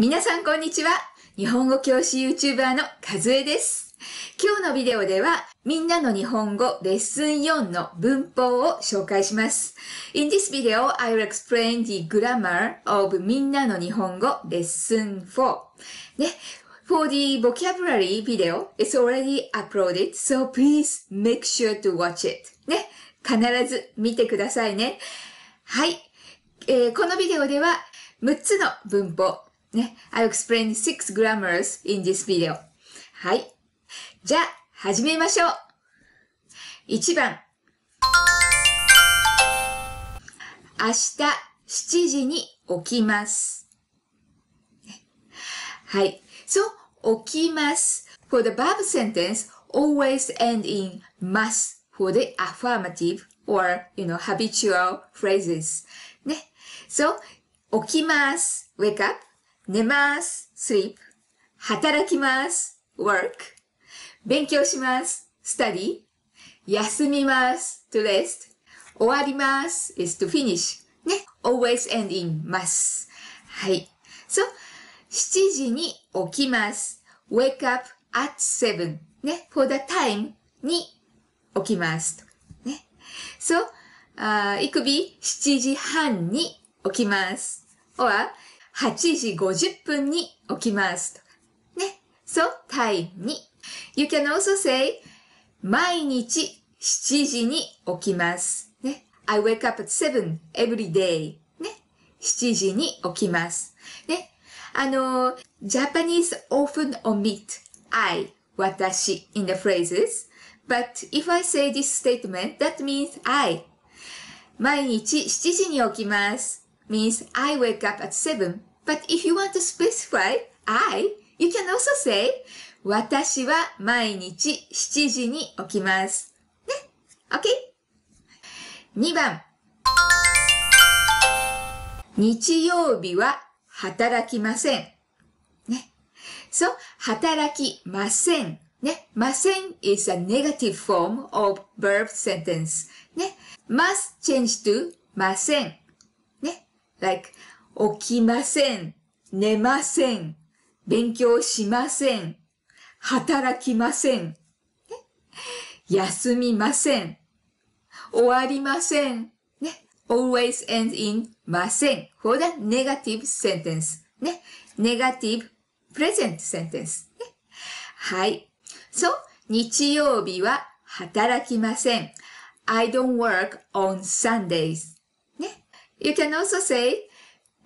皆さんこんにちは。日本語教師 YouTuber のカズエです。今日のビデオでは、みんなの日本語レッスン4の文法を紹介します。In this video, I will explain the grammar of みんなの日本語レッスン4。ね、For the vocabulary video, it's already uploaded, so please make sure to watch it. ね、必ず見てくださいね。はい。えー、このビデオでは6つの文法、ね。I e x p l a i n six grammars in this video. はい。じゃあ、始めましょう。1番。明日7時に起きます。はい。So, 起きます。For the verb sentence, always end in must for the affirmative or, you know, habitual phrases. ね。So, 起きます。wake up. 寝ます sleep 働きます work 勉強します study 休みます to rest 終わります is to finish ね always end in ますはい so 7時に起きます wake up at 7ね for the time に起きますね so uh, it could be 7時半に起きます or 8時50分に起きますね。s ね。そう、タイに。You can also say 毎日7時に起きます。ね。I wake up at 7 every day. ね。7時に起きます。ね。あの、Japanese often omit I, 私 in the phrases. But if I say this statement, that means I. 毎日7時に起きます。means I wake up at 7. But if you want to specify I, you can also say 私は毎日7時に起きます。ね。OK? 2番。日曜日は働きません。ね。So, 働きません。ね。ません is a negative form of verb sentence. ね。must change to ません。like 起きません、寝ません、勉強しません、働きません、休みません、終わりません、ね、always end in ません for the negative sentence ね、negative present sentence ね。はい。So, 日曜日は働きません。I don't work on Sundays You can also say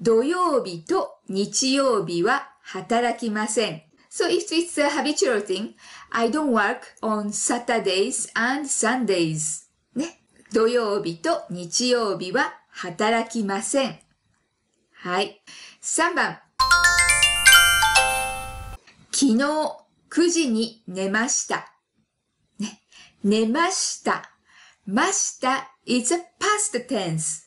土曜日と日曜日は働きません。So if it's a habitual thing, I don't work on Saturdays and Sundays. ね。土曜日と日曜日は働きません。はい。3番。昨日9時に寝ました。ね、寝ました。ました is a past tense.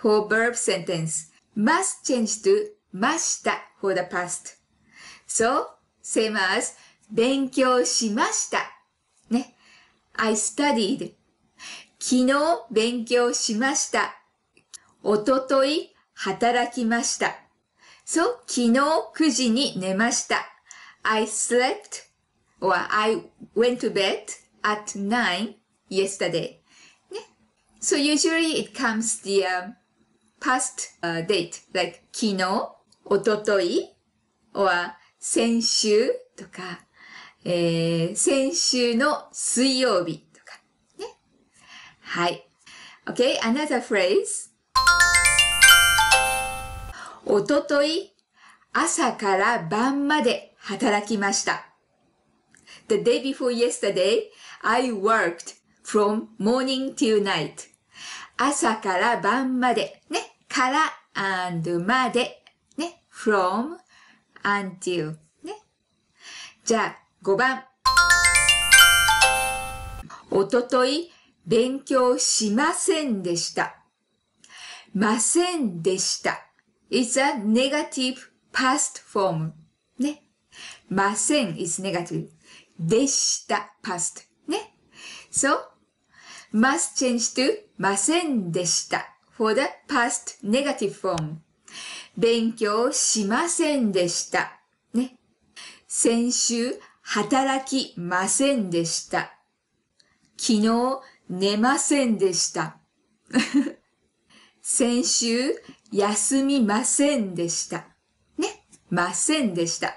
for verb sentence must change to ました for the past. So, same as 勉強しました。ね。I studied. 昨日勉強しました。おととい働きました。So, 昨日9時に寝ました。I slept or I went to bed at 9 yesterday. ね。So usually it comes the、u past uh, date, like 昨日、おととい、or 先週とか、えー、先週の水曜日とか、ね。はい。Okay, another phrase. おととい、朝から晩まで働きました。The day before yesterday, I worked from morning till night. 朝から晩まで、ね、から and まで、ね、from until ね。じゃあ、5番。おととい、勉強しませんでした。ませんでした。is t a negative past form. ね。ません is negative. でした past. ね。So, must change to ませんでした for the past negative form 勉強しませんでした。ね。先週働きませんでした。昨日寝ませんでした。先週休みませんでした。ね。ませんでした。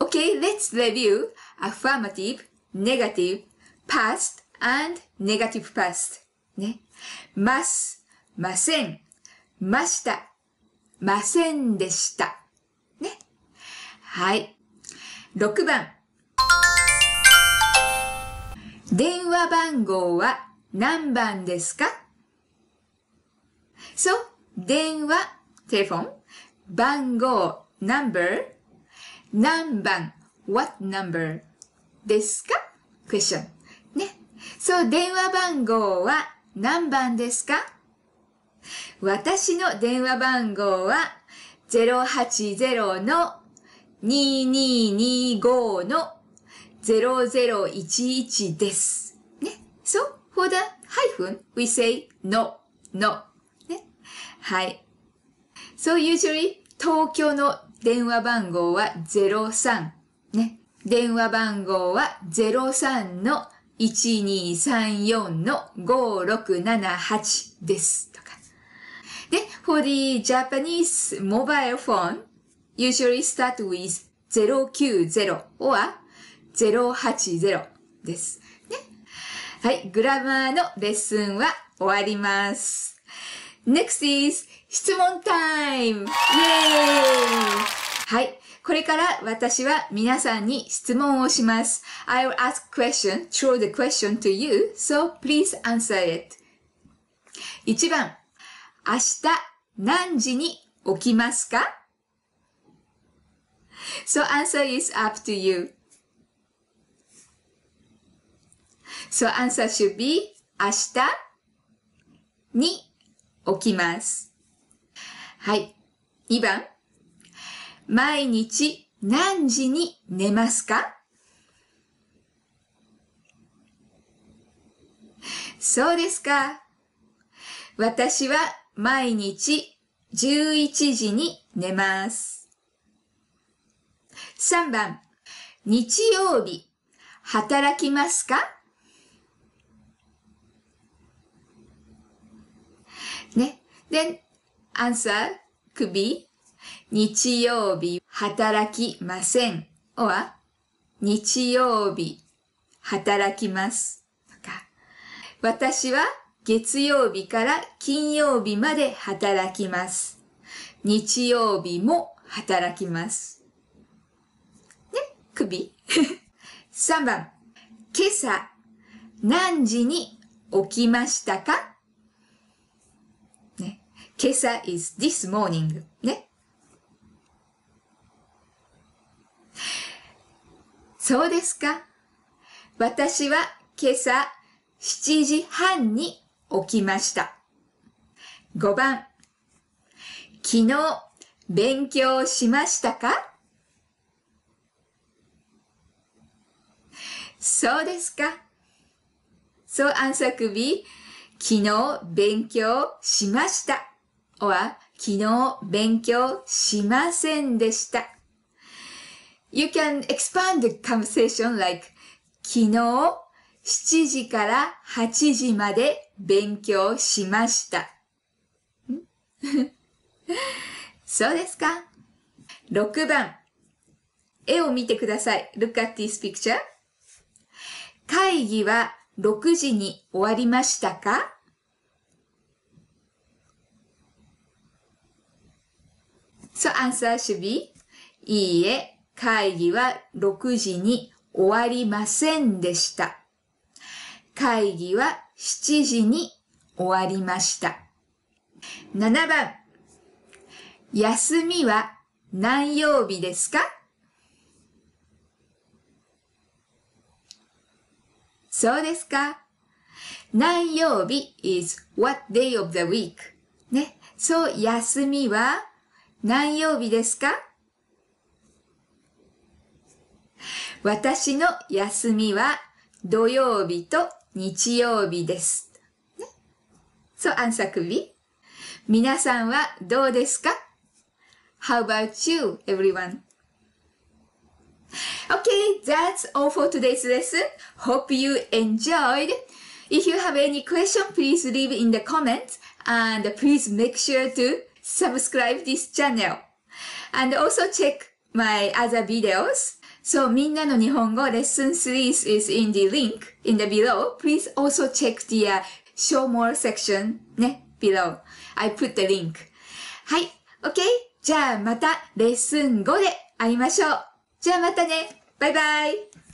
Okay, let's review affirmative, negative, past and negative past. ね。ます、ません、ました、ませんでした。ね。はい。6番。電話番号は何番ですかそう、電話、テレフォン、番号、number、何番、what number ですか ?question ね。そう、電話番号は何番ですか私の電話番号は080の2225の0011です。ね。So, for the hyphen, we say no, no. ね。はい。So, usually, 東京の電話番号は03。ね。電話番号は03の1234の5678ですとか。で、for the Japanese mobile phone, usually start with 090 or 080です。ね。はい、グラマーのレッスンは終わります。Next is 質問タイムイェーイはい。これから私は皆さんに質問をします。I will ask question, throw the question to you, so please answer it. 1番、明日何時に起きますか ?So answer is up to you.So answer should be 明日に起きます。はい。2番。毎日何時に寝ますかそうですか。私は毎日11時に寝ます。3番、日曜日、働きますかね。で、アンサー could be 日曜日働きません。おは日曜日働きます。とか、私は月曜日から金曜日まで働きます。日曜日も働きます。ね、首。3 番、今朝何時に起きましたか、ね、今朝 is this morning. そうですか。私は今朝7時半に起きました。5番、昨日勉強しましたかそうですか。そう、暗作日。昨日勉強しました。は、昨日勉強しませんでした。You can expand the conversation like 昨日7時から8時まで勉強しました。そうですか ?6 番。絵を見てください。Look at this picture. 会議は6時に終わりましたか so、answer should be いいえ、会議は6時に終わりませんでした。会議は7時に終わりました。7番、休みは何曜日ですかそうですか何曜日 is what day of the week? ね。そう、休みは何曜日ですか私の休みは土曜日と日曜日です。ね、そう、アンサ皆さんはどうですか ?How about you, everyone? Okay, that's all for today's lesson. Hope you enjoyed. If you have any question, please leave in the comments and please make sure to subscribe this channel and also check my other videos. So みんなの日本語 Lesson 3 is in the link in the below. Please also check the、uh, show more section ね、below. I put the link. はい、OK? じゃあまたレッスン5で会いましょう。じゃあまたね。バイバイ。